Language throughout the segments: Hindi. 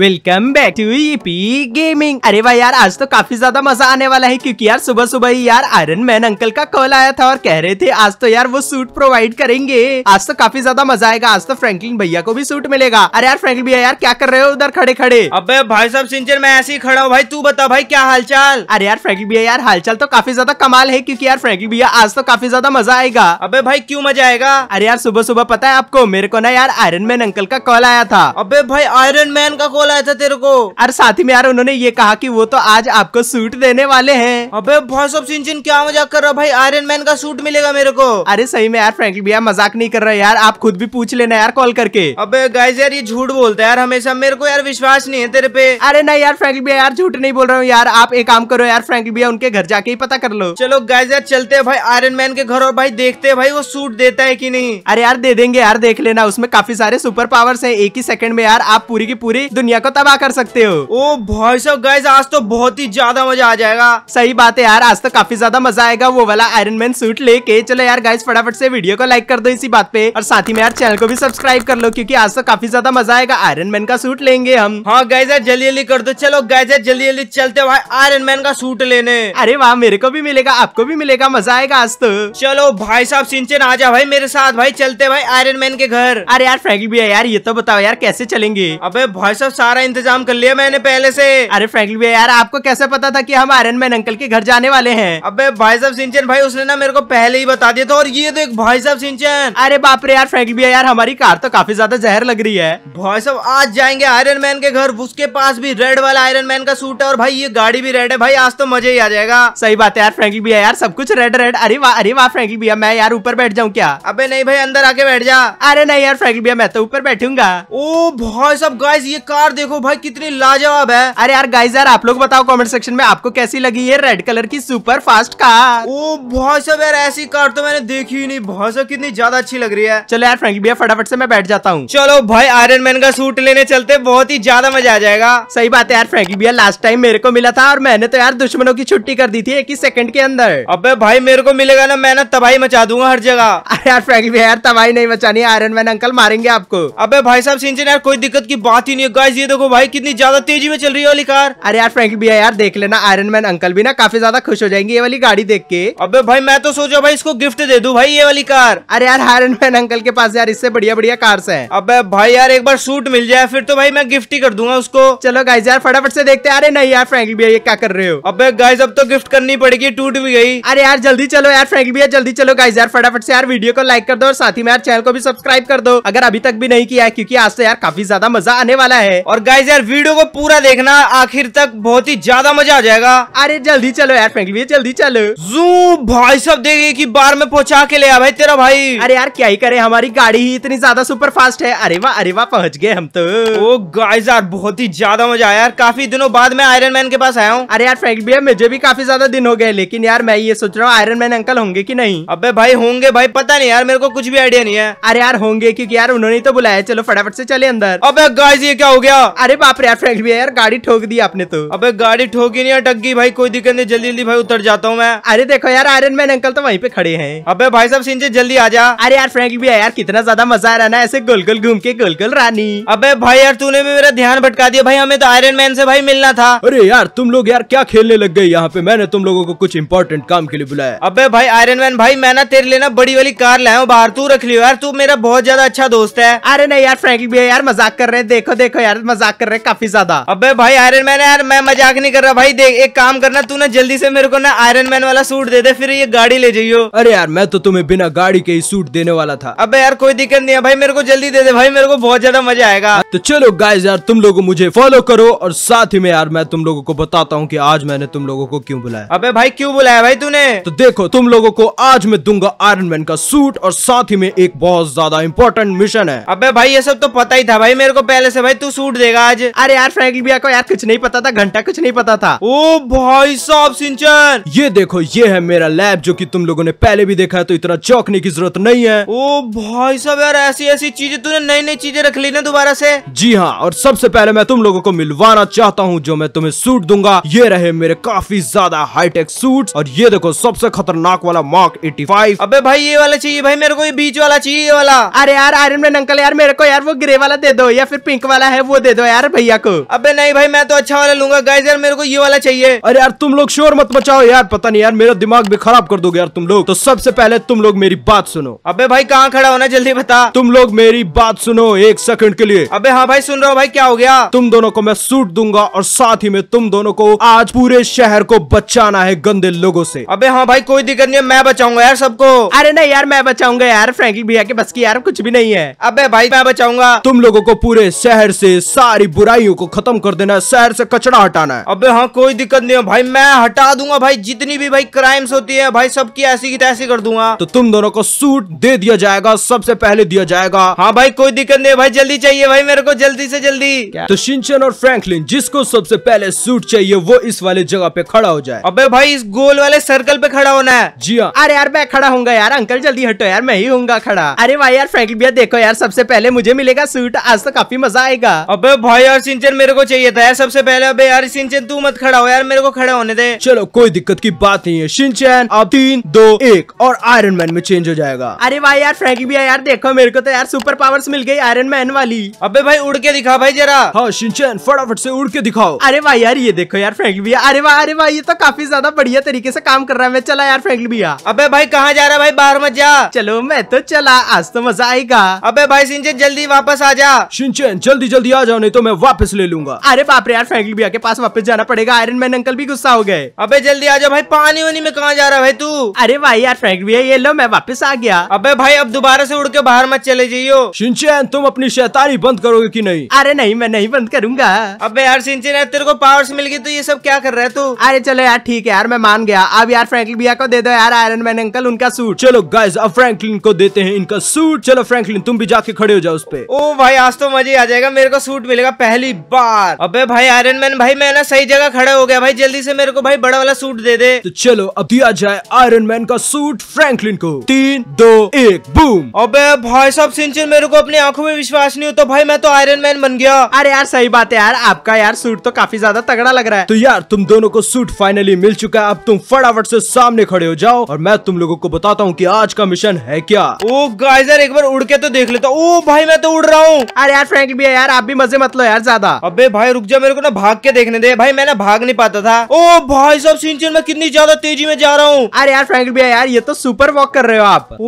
welcome back to EP gaming अरे भाई यार आज तो काफी ज्यादा मजा आने वाला है क्योंकि यार सुबह सुबह ही यार आयरन मैन अंकल का कॉल आया था और कह रहे थे आज तो यार वो सूट प्रोवाइड करेंगे आज तो काफी ज्यादा मजा आएगा आज तो फ्रैंकलिन भैया को भी सूट मिलेगा अरे यार फ्रैंकलिन भैया यार क्या कर रहे हो उधर खड़े खड़े अब भाई साहब सिंचर मैं ऐसे ही खड़ा हूँ भाई तू बता भाई क्या हालचाल अरे यार फ्रैंकलिन भैया यार हालचाल तो काफी ज्यादा कमाल है क्यूँकी यार फ्रैंकलिन भैया आज तो काफी ज्यादा मजा आएगा अब भाई क्यूँ मजा आएगा अरे यार सुबह सुबह पता है आपको मेरे को ना यार आयरन मैन अंकल का कॉल आया था अब भाई आयरन मैन का कॉल बुलाया था तेरे को अरे साथ ही में यार उन्होंने ये कहा कि वो तो आज आपको सूट देने वाले हैं अबे वॉइस ऑफ सिंचिन क्या मजाक कर रहा भाई आयरन मैन का सूट मिलेगा मेरे को अरे सही में यार फ्रेंकली भैया मजाक नहीं कर रहा यार आप खुद भी पूछ लेना यार कॉल करके अब गाय यार ये झूठ बोलता है यार हमेशा मेरे को यार विश्वास नहीं है तेरे पे अरे नहीं यार फ्रेंकली भैया यार झूठ नहीं बोल रहा हूँ यार आप एक काम करो यार फ्रेंकली भैया उनके घर जाके ही पता कर लो चलो गाय यार चलते है भाई आयरन मैन के घर और भाई देखते है भाई वो सूट देता है की नहीं अरे यार दे देंगे यार देख लेना उसमें काफी सारे सुपर पावर्स है एक ही सेकंड में यार आप पूरी की पूरी दुनिया को तबाह कर सकते हो ओ भाई साहब गैस आज तो बहुत ही ज्यादा मजा आ जाएगा सही बात है यार आज तो काफी ज्यादा मजा आएगा वो वाला आयरन मैन सूट लेके चलो यार गैस फटाफट से वीडियो को लाइक कर दो इसी बात पे और साथ ही में यार चैनल को भी सब्सक्राइब कर लो क्यूँकी आज तो काफी ज्यादा मजा आएगा आयरन मैन का सूट लेंगे हम हाँ गैस जल्दी जल्दी कर दो चलो गैस जल्दी जल्दी चलते भाई आयरन मैन का सूट लेने अरे वाह मेरे को भी मिलेगा आपको भी मिलेगा मजा आएगा आज तो चलो भाई साहब सिंचन आ जा भाई मेरे साथ भाई चलते भाई आयरन मैन के घर अरे यार फ्रैंकी भी है यार ये तो बताओ यार कैसे चलेंगे अबे भाई साहब सारा इंतजाम कर लिया मैंने पहले से अरे फ्रेंकली भैया यार आपको कैसे पता था कि हम आयरन मैन अंकल के घर जाने वाले हैं अबे भाई साहब सिंचन भाई उसने ना मेरे को पहले ही बता दिया था और ये देख भाई साहब सिंचन अरे बाप रे यार फ्रेंकली भैया यार हमारी कार तो काफी ज्यादा जहर लग रही है भाई साहब आज जाएंगे आयरन मैन के घर उसके पास भी रेड वाला आयरन मैन का सूट है और भाई ये गाड़ी भी रेड है भाई आज तो मजे ही आ जाएगा सही बात है यार फ्रेंकली भैया यार सब कुछ रेड रेड अरे वाह अरे वाह फ्रेंकली भैया मैं यार ऊपर बैठ जाऊँ क्या अबे नहीं भाई अंदर आके बैठ जा अरे नहीं यार फ्रेंकली भैया मैं तो ऊपर बैठूंगा ओ भाई साहब गाइस ये कार यार देखो भाई कितनी लाजवाब है अरे यार गाइस यार आप लोग बताओ कमेंट सेक्शन में आपको कैसी लगी है रेड कलर की सुपर फास्ट कार ओ भाई साहब यार ऐसी कार तो मैंने देखी ही नहीं भाई साहब कितनी ज्यादा अच्छी लग रही है चलो यार फ्रेंकी भैया फटाफट से मैं बैठ जाता हूँ चलो भाई आयरन मैन का सूट लेने चलते बहुत ही ज्यादा मजा आ जाएगा सही बात है यार फ्रेंकी भैया लास्ट टाइम मेरे को मिला था और मैंने तो यार दुश्मनों की छुट्टी कर दी थी एक ही सेकंड के अंदर अब भाई मेरे को मिलेगा ना मैं ना तबाही मचा दूंगा हर जगह अरे यार फ्रेंकी भैया यार तबाही नहीं मचानी आयरन मैन अंकल मारेंगे आपको अब भाई साहब सिंचन यार कोई दिक्कत की बात ही नहीं है ये देखो भाई कितनी ज्यादा तेजी में चल रही है वाली कार अरे यार फ्रेंक भैया यार देख लेना आयरन मैन अंकल भी ना काफी ज्यादा खुश हो जाएंगे ये वाली गाड़ी देख के अबे भाई मैं तो सोचा भाई इसको गिफ्ट दे दू भाई ये वाली कार अरे यार आयरन मैन अंकल के पास यार इससे बढ़िया बढ़िया कार्स है अब भाई यार एक बार सूट मिल जाए फिर तो भाई मैं गिफ्ट ही कर दूंगा उसको चलो गाइज यार फटाफट से देखते अरे नहीं यार फ्रेंक भैया ये क्या कर रहे हो अब गाइज अब तो गिफ्ट करनी पड़ेगी टूट भी गई अरे यार जल्दी चलो यार फ्रेंक भैया जल्दी चलो गाइज यार फटाफट से यार वीडियो को लाइक कर दो और साथ ही में यार चैनल को भी सब्सक्राइब कर दो अगर अभी तक भी नहीं किया है क्योंकि आज तो यार काफी ज्यादा मजा आने वाला है और गाइज यार वीडियो को पूरा देखना आखिर तक बहुत ही ज्यादा मजा आ जाएगा अरे जल्दी चलो यार फ्रेंकली भैया जल्दी चलो जू भाई सब देखिए कि बार में पहुंचा के ले आ भाई तेरा भाई अरे यार क्या ही करे हमारी गाड़ी ही इतनी ज्यादा सुपर फास्ट है अरे वाह अरे वाह पहुंच गए हम तो ओ गाइज यार बहुत ही ज्यादा मजा आया यार काफी दिनों बाद में आयरन मैन के पास आया हूँ अरे यार फ्रेंकली भैया मुझे भी काफी ज्यादा दिन हो गए लेकिन यार मैं ये सोच रहा हूँ आयरन मैन अंकल होंगे की नहीं अब भाई होंगे भाई पता नहीं यार मेरे को कुछ भी आइडिया नहीं है अरे यार होंगे क्यूँकी यार उन्होंने तो बुलाया चलो फटाफट से चले अंदर अब गाइज ये क्या हो गया अरे बाप रे यार फ्रैंक है यार गाड़ी ठोक दी आपने तो अबे गाड़ी ठोकी नहीं अटक गई भाई कोई दिक्कत नहीं जल्दी जल्दी भाई उतर जाता हूँ मैं अरे देखो यार आयरन मैन अंकल तो वहीं पे खड़े हैं अबे भाई साहब सिंह जल्दी आ जा अरे यार फ्रैंक है यार कितना ज्यादा मजा आ रहा ना ऐसे गोल गोल घूम के गोल गोल रानी अब भाई यार तूने भी मेरा ध्यान भटका दिया भाई हमें तो आयरन मैन से भाई मिलना था अरे यार तुम लोग यार क्या खेलने लग गए यहाँ पे मैंने तुम लोगों को कुछ इम्पोर्टेंट काम के लिए बुलाया अब भाई आयरन मैन भाई मैं ना तेरे लेना बड़ी वाली कार लाया बाहर तू रख लियो यार तू मेरा बहुत ज्यादा अच्छा दोस्त है अरे नहीं यार भी है यार मजाक कर रहे हैं देखो देखो यार मजाक कर रहे काफी ज्यादा अबे भाई आयरन मैन यार मैं मजाक नहीं कर रहा भाई देख एक काम करना तू ना जल्दी से मेरे को ना आयरन मैन वाला सूट दे दे फिर ये गाड़ी ले जाइयो अरे यार मैं तो तुम्हें बिना गाड़ी के ही सूट देने वाला था अब यार कोई दिक्कत नहीं है भाई मेरे को जल्दी दे दे भाई मेरे को बहुत ज्यादा मजा आएगा तो चलो गाइज यार तुम लोग मुझे फॉलो करो और साथ ही में यार मैं तुम लोगो को बताता हूँ की आज मैंने तुम लोगो को क्यूँ बुलाया अब भाई क्यूँ बुलाया भाई तूने तो देखो तुम लोगो को आज मैं दूंगा आयरन मैन का सूट और साथ ही में एक बहुत ज्यादा इम्पोर्टेंट मिशन है अब भाई ये सब तो पता ही था भाई मेरे को पहले से भाई तू सूट देगा आज अरे यार फ्रेंकली भैया को यार कुछ नहीं पता था घंटा कुछ नहीं पता था ओ भाई साहब सिंचन ये देखो ये है मेरा लैब जो कि तुम लोगों ने पहले भी देखा है तो इतना चौकने की जरूरत नहीं है ओ भाई साहब यार ऐसी ऐसी चीजें तूने नई नई चीजें रख ली ना दोबारा से जी हाँ और सबसे पहले मैं तुम लोगों को मिलवाना चाहता हूँ जो मैं तुम्हें सूट दूंगा ये रहे मेरे काफी ज्यादा हाईटेक सूट और ये देखो सबसे खतरनाक वाला मार्क एटी अबे भाई ये वाला चाहिए भाई मेरे को ये बीच वाला चाहिए वाला अरे यार आयरन मैन अंकल यार मेरे को यार वो ग्रे वाला दे दो या फिर पिंक वाला है वो दे दे दो यार भैया को अबे नहीं भाई मैं तो अच्छा वाला लूंगा गाइस यार मेरे को ये वाला चाहिए अरे यार तुम लोग शोर मत मचाओ यार पता नहीं यार मेरा दिमाग भी खराब कर दोगे यार तुम लोग तो सबसे पहले तुम लोग मेरी बात सुनो अबे भाई कहाँ खड़ा होना जल्दी बता तुम लोग मेरी बात सुनो एक सेकंड के लिए अबे हाँ भाई सुन रहा हो भाई क्या हो गया तुम दोनों को मैं सूट दूंगा और साथ ही में तुम दोनों को आज पूरे शहर को बचाना है गंदे लोगों से अबे हाँ भाई कोई दिक्कत नहीं है मैं बचाऊंगा यार सबको अरे नहीं यार मैं बचाऊंगा यार फ्रेंकी भैया के बस की यार कुछ भी नहीं है अबे भाई मैं बचाऊंगा तुम लोगों को पूरे शहर से सारी बुराइयों को खत्म कर देना है शहर से कचरा हटाना है अबे हाँ कोई दिक्कत नहीं है भाई मैं हटा दूंगा भाई जितनी भी भाई क्राइम्स होती है भाई सबकी ऐसी की तैसी कर दूंगा तो तुम दोनों को सूट दे दिया जाएगा सबसे पहले दिया जाएगा हाँ भाई कोई दिक्कत नहीं भाई जल्दी चाहिए भाई मेरे को जल्दी ऐसी जल्दी तो सिंचन और फ्रेंकलिन जिसको सबसे पहले सूट चाहिए वो इस वाले जगह पे खड़ा हो जाए अबे भाई इस गोल वाले सर्कल पे खड़ा होना है जी हाँ अरे यार मैं खड़ा हूँ यार अंकल जल्दी हटो यार मैं ही हूँ खड़ा अरे भाई यार फ्रेंकलिन भैया देखो यार सबसे पहले मुझे मिलेगा सूट आज तो काफी मजा आएगा अब अबे भाई यार सिंचन मेरे को चाहिए था यार सबसे पहले अबे यार सिंचन तू मत खड़ा हो यार मेरे को खड़ा होने दे चलो कोई दिक्कत की बात नहीं है सिंचन अब तीन दो एक और आयरन मैन में चेंज हो जाएगा अरे भाई यार फ्रैंकी भी यार देखो मेरे को तो यार सुपर पावर्स मिल गई आयरन मैन वाली अबे भाई उड़ के दिखा भाई जरा हाँ सिंचन फटाफट से उड़ के दिखाओ अरे भाई यार ये देखो यार फ्रैंकी भैया अरे भाई अरे भाई ये तो काफी ज्यादा बढ़िया तरीके से काम कर रहा है मैं चला यार फ्रैंकी भैया अबे भाई कहाँ जा रहा है भाई बाहर मत जा चलो मैं तो चला आज तो मजा आएगा अबे भाई सिंचन जल्दी वापस आ जा सिंचन जल्दी जल्दी आ जाओ नहीं तो मैं वापस ले लूंगा अरे बाप रे यार फ्रैंकलिन भैया के पास वापस जाना पड़ेगा आयरन मैन अंकल भी गुस्सा हो गए अबे जल्दी आ जाओ भाई पानी वानी में कहाँ जा रहा भाई तू अरे भाई यार फ्रैंकलिन भैया ये लो मैं वापस आ गया अब भाई अब दोबारा से उड़ के बाहर मत चले जाइयो सिंचन तुम अपनी शैतानी बंद करोगे की नहीं अरे नहीं मैं नहीं बंद करूंगा अब यार सिंचन तेरे को पावर मिल गई तो ये सब क्या कर रहा है तू अरे चलो यार ठीक है यार मैं मान गया अब यार फ्रैंकलिन भैया को दे दो यार आयरन मैन अंकल उनका सूट चलो गाइज अब फ्रैंकलिन को देते हैं इनका सूट चलो फ्रैंकलिन तुम भी जाके खड़े हो जाओ उस पे ओ भाई आज तो मजे आ जाएगा मेरे को सूट सूट मिलेगा पहली बार अबे भाई आयरन मैन भाई मैं ना सही जगह खड़ा हो गया भाई जल्दी से मेरे को भाई बड़ा वाला सूट दे दे तो चलो अब दिया जाए आयरन मैन का सूट फ्रैंकलिन को तीन दो एक बूम अब भाई साहब सिंचन मेरे को अपनी आंखों में विश्वास नहीं होता भाई मैं तो आयरन मैन बन गया अरे यार सही बात है यार आपका यार सूट तो काफी ज्यादा तगड़ा लग रहा है तो यार तुम दोनों को सूट फाइनली मिल चुका है अब तुम फटाफट से सामने खड़े हो जाओ और मैं तुम लोगों को बताता हूँ की आज का मिशन है क्या ओ गाइजर एक बार उड़ के तो देख लेता ओ भाई मैं तो उड़ रहा हूँ अरे यार फ्रेंक भी है यार आप भी मजा मजे मत लो यार ज्यादा अबे भाई रुक जा मेरे को ना भाग के देखने दे भाई मैं ना भाग नहीं पाता था ओ भाई साहब सिंचन में कितनी ज्यादा तेजी में जा रहा हूँ अरे यार फ्रैंक भैया यार ये तो सुपर वॉक कर रहे हो आप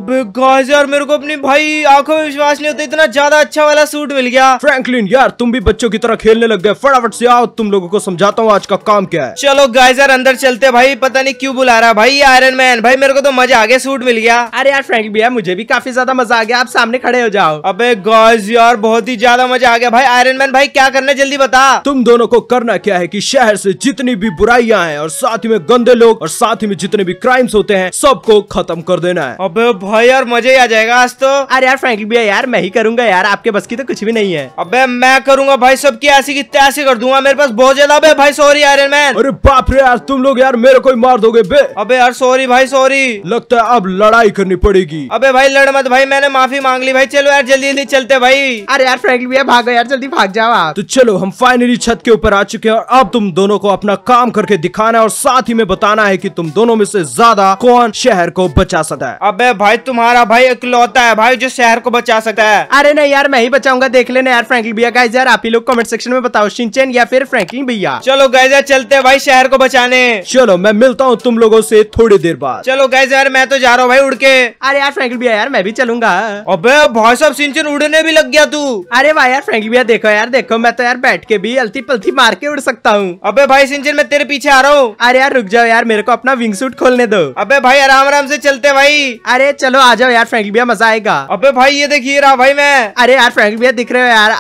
यार मेरे को अपनी भाई आंखों में विश्वास नहीं होता इतना ज्यादा अच्छा वाला सूट मिल गया फ्रैंकलिन यार तुम भी बच्चों की तरह खेलने लग गए फटाफट से आओ तुम लोगों को समझाता हूँ आज का काम क्या है चलो गाइस यार अंदर चलते भाई पता नहीं क्यों बुला रहा भाई आयरन मैन भाई मेरे को तो मजा आ गया सूट मिल गया अरे यार फ्रैंक भैया मुझे भी काफी ज्यादा मजा आ गया आप सामने खड़े हो जाओ अब गाइस यार बहुत ही ज्यादा मजा आ गया भाई आयरन मैन भाई क्या करना जल्दी बता तुम दोनों को करना क्या है कि शहर से जितनी भी बुराइयां हैं और साथ में गंदे लोग और साथ में जितने भी क्राइम्स होते हैं सबको खत्म कर देना है अबे भाई यार मजे आ जाएगा आज तो अरे यार फ्रेंकली भैया यार मैं ही करूंगा यार आपके बस की तो कुछ भी नहीं है अबे मैं करूंगा भाई सबकी ऐसी की तैसी कर दूंगा मेरे पास बहुत ज्यादा अबे भाई सॉरी आयरन मैन अरे बाप रे यार तुम लोग यार मेरे को ही मार दोगे बे अबे यार सॉरी भाई सॉरी लगता है अब लड़ाई करनी पड़ेगी अबे भाई लड़ मत भाई मैंने माफी मांग ली भाई चलो यार जल्दी जल्दी चलते भाई अरे यार फ्रेंकली भैया भागो यार जल्दी भाग जाओ आप तो चलो हम फाइनली छत के ऊपर आ चुके हैं और अब तुम दोनों को अपना काम करके दिखाना है और साथ ही में बताना है की तुम दोनों में से ज्यादा कौन शहर को बचा सकता है अब भाई तुम्हारा भाई इकलौता है भाई जो शहर को बचा सकता है अरे नहीं यार मैं ही बचाऊंगा देख लेना यार फ्रैंकलिन भैया गाइज यार आप ही लोग कमेंट सेक्शन में बताओ सिंचन या फिर फ्रैंकलिन भैया चलो गाइज यार चलते हैं भाई शहर को बचाने चलो मैं मिलता हूँ तुम लोगों से थोड़ी देर बाद चलो गाइज यार मैं तो जा रहा हूँ भाई उड़ के अरे यार फ्रैंकलिन भैया यार मैं भी चलूंगा अब भाई साहब सिंचन उड़ने भी लग गया तू अरे भाई यार फ्रैंकलिन भैया देखो यार देखो मैं तो यार बैठ के भी अल्थी पल्थी मार के उड़ सकता हूँ अबे भाई सिंचन मैं तेरे पीछे आ रहा हूँ अरे यार रुक जाओ यार मेरे को अपना विंग सूट खोलने दो अबे भाई आराम आराम से चलते भाई अरे चलो आ जाओ यार फ्रेंकली भैया मजा आएगा अबे भाई ये देखिए रहा भाई मैं अरे यार फ्रेंकली भैया दिख रहे हो यार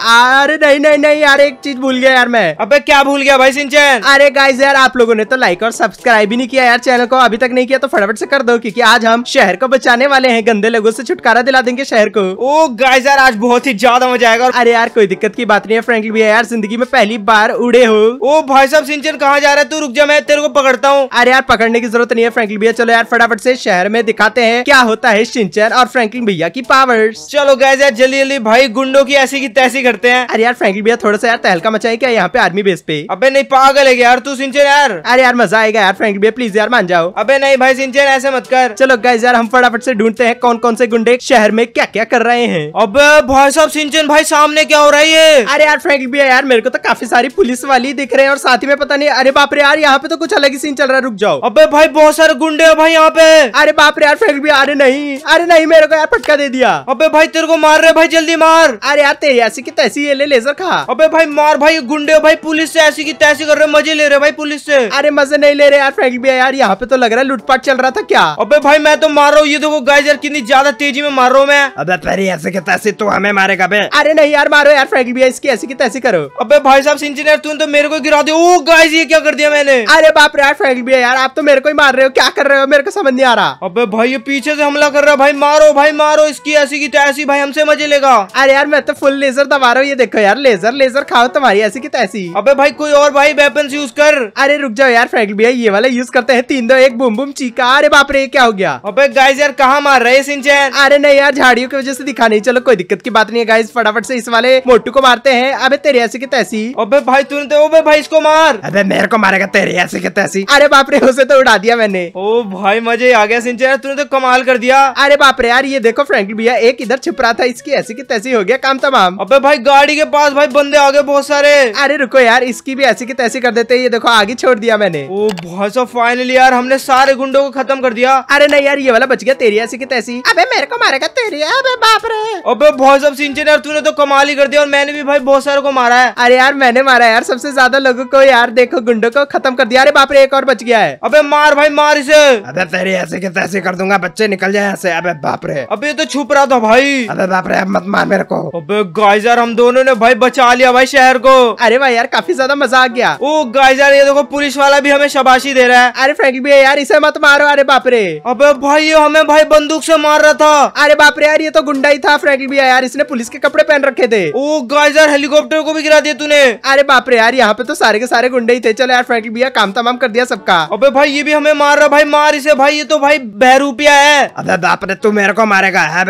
अरे नहीं नहीं नहीं यार एक चीज भूल गया यार मैं अबे क्या भूल गया भाई सिंचन अरे गाइज यार आप लोगों ने तो लाइक और सब्सक्राइब भी नहीं किया यार चैनल को अभी तक नहीं किया तो फटाफट से कर दो क्योंकि आज हम शहर को बचाने वाले हैं गंदे लोगों से छुटकारा दिला देंगे शहर को ओ गाइज यार आज बहुत ही ज्यादा मजा आएगा अरे यार कोई दिक्कत की बात बात नहीं है फ्रेंकली भैया यार जिंदगी में पहली बार उड़े हो ओ भाई साहब सिंचन कहाँ जा रहा है तू रुक जा मैं तेरे को पकड़ता हूँ अरे यार पकड़ने की जरूरत नहीं है फ्रेंकली भैया चलो यार फटाफट से शहर में दिखाते हैं क्या होता है सिंचन और फ्रेंकली भैया की पावर चलो गए यार जल्दी जल्दी भाई गुंडो की ऐसी की तैसी करते हैं अरे यार फ्रेंकली भैया थोड़ा सा यार तहलका मचाए क्या यहाँ पे आर्मी बेस पे अब नहीं पागल है यार तू सिंचन यार अरे यार मजा आएगा यार फ्रेंकली भैया प्लीज यार मान जाओ अब नहीं भाई सिंचन ऐसे मत कर चलो गए यार हम फटाफट से ढूंढते हैं कौन कौन से गुंडे शहर में क्या क्या कर रहे हैं अब भाई साहब सिंचन भाई सामने क्या हो रहा है अरे यार फ्रैंक भी है यार मेरे को तो काफी सारी पुलिस वाली दिख रहे हैं और साथ ही में पता नहीं अरे बाप रे यार यहाँ पे तो कुछ अलग ही सीन चल रहा है रुक जाओ अबे भाई बहुत सारे गुंडे हैं भाई यहाँ पे अरे बाप रे यार फ्रैंक भी अरे नहीं अरे नहीं मेरे को यार फटका दे दिया अबे भाई तेरे को मार रहे भाई जल्दी मार अरे यार तेरी ऐसी की तैसी ये ले लेजर खा अबे भाई मार भाई गुंडे भाई पुलिस से ऐसी की तैसी कर रहे मजे ले रहे भाई पुलिस से अरे मजे नहीं ले रहे यार फ्रैंक भी यार यहाँ पे तो लग रहा है लुटपाट चल रहा था क्या अबे भाई मैं तो मार रहा हूँ ये देखो गाइस कितनी ज्यादा तेजी में मार रहा हूँ मैं अबे तेरे ऐसे की तैसी तो हमें मारेगा अरे नहीं यार मारो यार फ्रैंक भी गाइस की ऐसी की तैसी करो अबे भाई साहब इंजीनियर तूने तो मेरे को गिरा दिया ओ गाइस ये क्या कर दिया मैंने अरे बाप रे फेंक भी है यार आप तो मेरे को ही मार रहे हो क्या कर रहे हो मेरे को समझ नहीं आ रहा अबे भाई ये पीछे से हमला कर रहा है भाई मारो भाई मारो इसकी ऐसी की तैसी भाई हमसे मजे लेगा अरे यार मैं तो फुल लेजर दबा रहा हूँ ये देखो यार लेजर लेजर खाओ तुम्हारी ऐसी की तैसी अब भाई कोई और भाई वेपन यूज कर अरे रुक जाओ यार फ्रैंकल भी ये वाला यूज करते हैं तीन दो एक बुम बुम चीका अरे बाप रे क्या हो गया अब गाइज यार कहा मार रहे सिंचन अरे नहीं यार झाड़ियों की वजह से दिखा नहीं चलो कोई दिक्कत की बात नहीं है गाइस फटाफट से इस वाले मोटू को मारते मारते हैं अबे तेरे ऐसी की तैसी अबे भाई तुरंत तो अबे भाई इसको मार अबे मेरे को मारेगा तेरे ऐसी की तैसी अरे बाप रे उसे तो उड़ा दिया मैंने ओ भाई मजे आ गया सिंचे तुरंत तो कमाल कर दिया अरे बाप रे यार ये देखो फ्रेंकली भैया एक इधर छिप रहा था इसकी ऐसी की तैसी हो गया काम तमाम अबे भाई गाड़ी के पास भाई बंदे आ गए बहुत सारे अरे रुको यार इसकी भी ऐसी की तैसी कर देते ये देखो आगे छोड़ दिया मैंने ओ भाई सो फाइनली यार हमने सारे गुंडो को खत्म कर दिया अरे नहीं यार ये वाला बच गया तेरी ऐसी की तैसी अबे मेरे को मारेगा तेरी अबे बाप रे अबे भाई सब सिंचे यार तूने तो कमाल ही कर दिया और मैंने भी भाई बहुत सारे को मारा है अरे यार मैंने मारा यार सबसे ज्यादा लोगों को यार देखो गुंडो को खत्म कर दिया अरे बाप रे एक और बच गया है अबे मार भाई मार इसे अबे तेरे ऐसे के तैसे कर दूंगा बच्चे निकल जाए ऐसे अबे बाप रे अबे तो छुप रहा था भाई अबे बाप रे अब मत मार मेरे को अबे गाइजर हम दोनों ने भाई बचा लिया भाई शहर को अरे भाई यार काफी ज्यादा मजा आ गया ओ गाइजर ये देखो पुलिस वाला भी हमें शबाशी दे रहा है अरे फ्रेंक भैया यार इसे मत मारो अरे बाप रे अबे भाई ये हमें भाई बंदूक से मार रहा था अरे बाप रे यार ये तो गुंडा ही था फ्रेंक भैया यार इसने पुलिस के कपड़े पहन रखे थे ओ गाइस यार हेलीकॉप्टर को भी गिरा दिया तूने अरे बाप रे यार यहाँ पे तो सारे के सारे गुंडे ही थे चलो यार फ्रैंकलिन भैया काम तमाम कर दिया सबका अबे भाई ये भी हमें मार रहा भाई मार इसे भाई ये तो भाई बहरूपिया है अब बाप रे तू मेरे को मारेगा है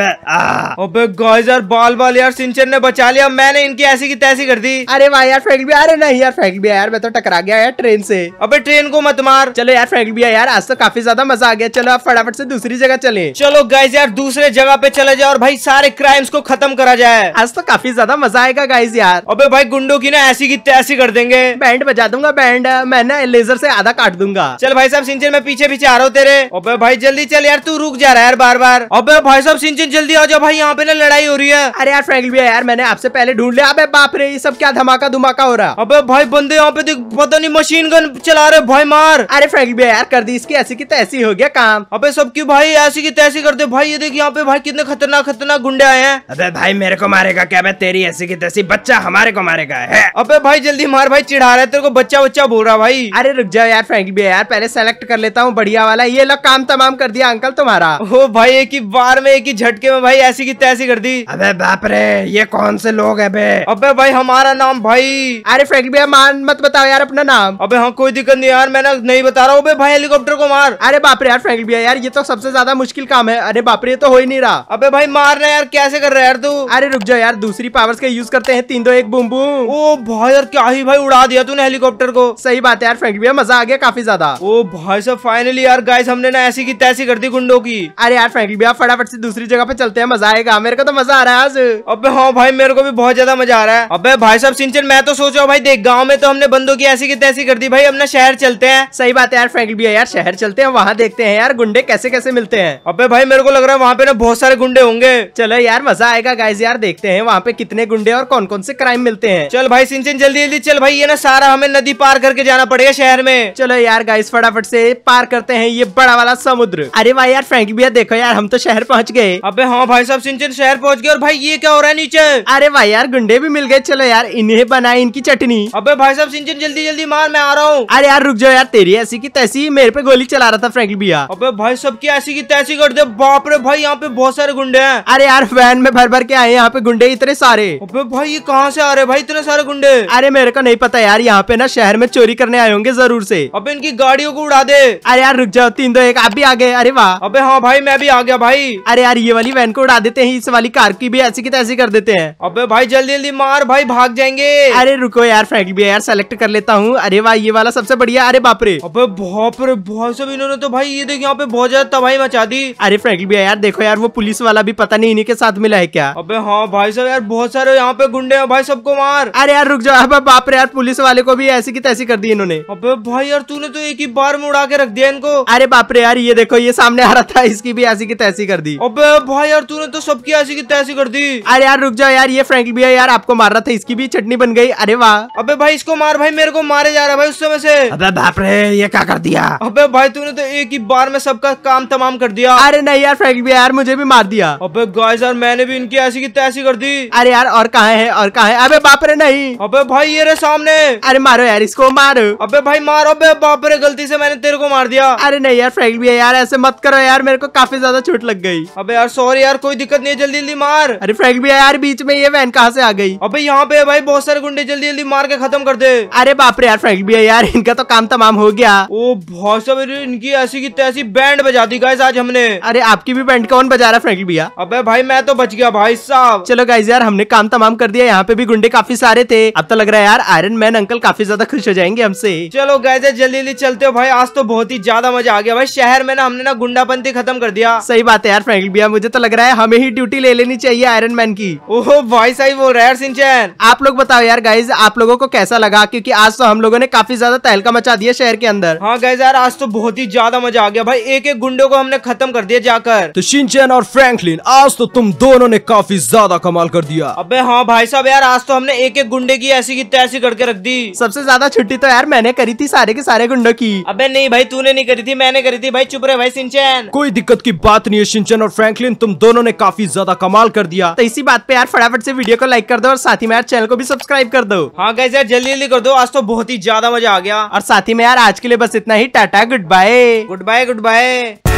अबे गाइस यार बाल बाल यार सिंचन ने बचा लिया मैंने इनकी ऐसी की तैसी कर दी अरे भाई यार फ्रैंकलिन भैया अरे नहीं यार फ्रैंकलिन भैया यार मैं तो टकरा गया यार ट्रेन से अबे ट्रेन को मत मार चलो यार फ्रैंकलिन भैया यार आज तो काफी ज्यादा मजा आ गया चलो आप फटाफट से दूसरी जगह चले चलो गाइज यार दूसरे जगह पे चले जाए और भाई सारे क्राइम्स को खत्म करा जाए आज तो काफी ज्यादा मजा आएगा गाइस गाइस यार अबे भाई गुंडो की ना ऐसी की ऐसी कर देंगे बैंड बजा दूंगा बैंड मैं ना लेजर से आधा काट दूंगा चल भाई साहब सिंचन मैं पीछे पीछे आ रहा हूँ तेरे अब भाई जल्दी चल यार तू रुक जा रहा है यार बार बार अब भाई साहब सिंचन जल्दी आ जाओ भाई यहाँ पे ना लड़ाई हो रही है अरे यार फ्रेंक भी यार मैंने आपसे पहले ढूंढ लिया अब बाप रे ये सब क्या धमाका धमाका हो रहा अब भाई बंदे यहाँ पे पता नहीं मशीन गन चला रहे भाई मार अरे फ्रेंक भी यार कर दी इसकी ऐसी की तैसी हो गया काम अबे सबकी भाई ऐसी की तैसी दे भाई ये देख यहाँ पे भाई कितने खतरनाक खतरनाक गुंडे आए हैं अबे भाई मेरे को मारेगा क्या मैं तेरी ऐसी की तैसी बच्चा हमारे को मारेगा है अबे भाई जल्दी मार भाई चिढ़ा रहे तेरे को बच्चा बच्चा बोल रहा भाई अरे रुक जाओ यार फ्रेंक भी यार पहले सेलेक्ट कर लेता हूँ बढ़िया वाला ये लोग काम तमाम कर दिया अंकल तुम्हारा हो भाई एक ही बार में एक ही झटके में भाई ऐसी की तैसी कर दी अबे बाप रे ये कौन से लोग है बे अबे भाई हमारा नाम भाई अरे फ्रेंक भी मान मत बताओ यार अपना नाम अबे हाँ कोई दिक्कत नहीं यार मैं नहीं बता रहा हूँ भाई हेलीकॉप्टर को मार अरे बाप रे यार फ्रेंक भी यार ये तो सबसे ज्यादा मुश्किल काम है अरे बाप रे ये तो हो ही नहीं रहा अबे भाई मार रहे यार कैसे कर रहे यार तू अरे रुक जाओ यार दूसरी पावर्स का यूज करते हैं तीन दो एक बूम बूम ओ भाई यार क्या ही भाई उड़ा दिया तूने हेलीकॉप्टर को सही बात है यार फ्रेंक भैया मजा आ गया काफी ज्यादा ओ भाई सब फाइनली यार गाइस हमने ना ऐसी की तैसी कर दी गुंडो की अरे यार फ्रेंक भैया फटाफट से दूसरी जगह पे चलते हैं मजा आएगा मेरे को तो मजा आ रहा है आज अब हाँ भाई मेरे को भी बहुत ज्यादा मजा आ रहा है अब भाई साहब सिंचन मैं तो सोच रहा भाई देख गाँव में तो हमने बंदो की ऐसी की तैसी कर दी भाई अपना शहर चलते हैं सही बात है यार फ्रेंक भैया यार शहर चलते हैं वहाँ देखते हैं यार गुंडे कैसे कैसे मिलते हैं अब भाई मेरे को लग रहा है वहाँ पे ना बहुत सारे गुंडे होंगे चलो यार मजा आएगा गाइज यार देखते हैं वहाँ पे कितने गुंडे और कौन कौन कौन से क्राइम मिलते हैं चल भाई सिंचन जल्दी जल्दी चल भाई ये ना सारा हमें नदी पार करके जाना पड़ेगा शहर में चलो यार गाइस फटाफट से पार करते हैं ये बड़ा वाला समुद्र अरे भाई यार फ्रेंक भैया देखो यार हम तो शहर पहुँच गए अब हाँ भाई साहब सिंचन शहर पहुँच गए और भाई ये क्या हो रहा है नीचे अरे भाई यार गुंडे भी मिल गए चलो यार इन्हें बनाए इनकी चटनी अब भाई साहब सिंचन जल्दी जल्दी मार मैं आ रहा हूँ अरे यार रुक जाओ यार तेरी ऐसी की तैसी मेरे पे गोली चला रहा था फ्रेंक भैया अब भाई सब की ऐसी की तैसी कर दे बाप रे भाई यहाँ पे बहुत सारे गुंडे हैं अरे यार वैन में भर भर के आए यहाँ पे गुंडे इतने सारे अबे भाई ये कहाँ से आ रहे भाई इतने सारे गुंडे अरे मेरे को नहीं पता यार यहाँ पे ना शहर में चोरी करने आए होंगे जरूर से अब इनकी गाड़ियों को उड़ा दे अरे यार रुक जाओ तीन दो एक आप भी आ गए अरे वाह अबे हाँ भाई मैं भी आ गया भाई अरे यार ये वाली वैन को उड़ा देते हैं इस वाली कार की भी ऐसी की तैसी कर देते हैं अब भाई जल्दी जल्दी मार भाई भाग जाएंगे अरे रुको यार फ्रैंकली भी यार सेलेक्ट कर लेता हूँ अरे वाह ये वाला सबसे बढ़िया अरे बापरे अब बाप बहुत भाई सब इन्होंने तो भाई ये देख यहाँ पे बहुत ज्यादा तबाही मचा दी अरे फ्रैंकली भी यार देखो यार वो पुलिस वाला भी पता नहीं इन्हीं के साथ मिला है क्या अब हाँ भाई साहब यार बहुत सारे यहाँ पे गुंडे हो भाई सबको मार अरे यार रुक जाओ अब बाप रे यार पुलिस वाले को भी ऐसी की तैसी कर दी इन्होंने अबे भाई यार तूने तो एक ही बार में उड़ा के रख दिया इनको अरे बाप रे यार ये देखो ये सामने आ रहा था इसकी भी ऐसी की तैसी कर दी अब भाई यार तूने तो सबकी ऐसी की तैसी कर दी अरे यार रुक जाओ यार ये फ्रेंक भी यार आपको मार रहा था इसकी भी चटनी बन गई अरे वाह अब भाई इसको मार भाई मेरे को मारे जा रहा है भाई उस समय से अब बाप रे ये क्या कर दिया अब भाई तूने तो एक ही बार में सबका काम तमाम कर दिया अरे नहीं यार फ्रेंक भी यार मुझे भी मार दिया अब गाय यार मैंने भी इनकी ऐसी की तैसी कर दी अरे यार और कहा है और कहा है अबे बाप रे नहीं अबे भाई ये रे सामने अरे मारो यार इसको मारो अबे भाई मारो अबे बाप रे गलती से मैंने तेरे को मार दिया अरे नहीं यार फ्रेंक भी है यार ऐसे मत करो यार मेरे को काफी ज्यादा चोट लग गई अबे यार सॉरी यार कोई दिक्कत नहीं जल्दी जल्दी मार अरे फ्रेंक भी है यार बीच में ये वैन कहाँ से आ गई अबे यहाँ पे भाई बहुत सारे गुंडे जल्दी जल्दी मार के खत्म कर दे अरे बाप रे यार फ्रेंक भी है यार इनका तो काम तमाम हो गया ओ बहुत सब इनकी ऐसी की तैसी बैंड बजा दी गाइस आज हमने अरे आपकी भी बैंड कौन बजा रहा है फ्रेंक भैया अबे भाई मैं तो बच गया भाई साहब चलो गाइस यार हमने काम तमाम कर दिया है यहाँ पे भी गुंडे काफी सारे थे अब तो लग रहा है यार आयरन मैन अंकल काफी ज्यादा खुश हो जाएंगे हमसे चलो गए जल्दी जल्दी चलते हो भाई आज तो बहुत ही ज्यादा मजा आ गया भाई शहर में ना हमने ना गुंडापंथी खत्म कर दिया सही बात है यार फ्रेंक भैया मुझे तो लग रहा है हमें ही ड्यूटी ले लेनी चाहिए आयरन मैन की ओह भाई सही बोल रहे सिंचन आप लोग बताओ यार गाइज आप लोगों को कैसा लगा क्योंकि आज तो हम लोगों ने काफी ज्यादा तहलका मचा दिया शहर के अंदर हाँ गाइज यार आज तो बहुत ही ज्यादा मजा आ गया भाई एक एक गुंडो को हमने खत्म कर दिया जाकर तो सिंचन और फ्रेंकलिन आज तो तुम दोनों ने काफी ज्यादा कमाल कर दिया अबे हाँ भाई साहब यार आज तो हमने एक एक गुंडे की ऐसी की तैसी करके रख दी सबसे ज्यादा छुट्टी तो यार मैंने करी थी सारे के सारे गुंडों की अबे नहीं भाई तूने नहीं करी थी मैंने करी थी भाई चुप रहे भाई सिंचन कोई दिक्कत की बात नहीं है सिंचन और फ्रैंकलिन तुम दोनों ने काफी ज्यादा कमाल कर दिया तो इसी बात पे यार फटाफट से वीडियो को लाइक कर दो और साथ ही में यार चैनल को भी सब्सक्राइब कर दो हाँ गैस यार जल्दी जल्दी कर दो आज तो बहुत ही ज्यादा मजा आ गया और साथ ही में यार आज के लिए बस इतना ही tata goodbye goodbye good bye